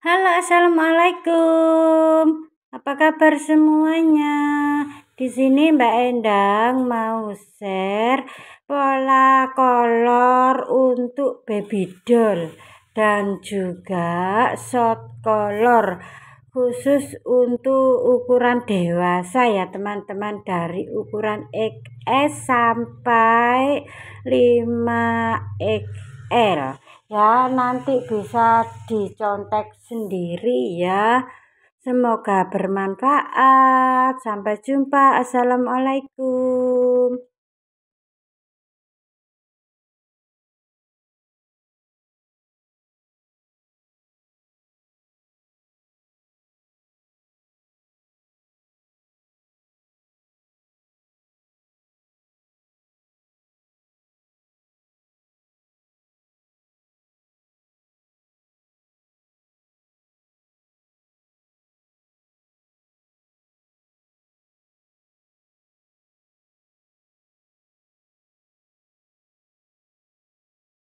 Halo, assalamualaikum. Apa kabar semuanya? Di sini Mbak Endang mau share pola kolor untuk baby doll dan juga short kolor khusus untuk ukuran dewasa ya teman-teman dari ukuran XS sampai 5XL ya nanti bisa dicontek sendiri ya semoga bermanfaat sampai jumpa assalamualaikum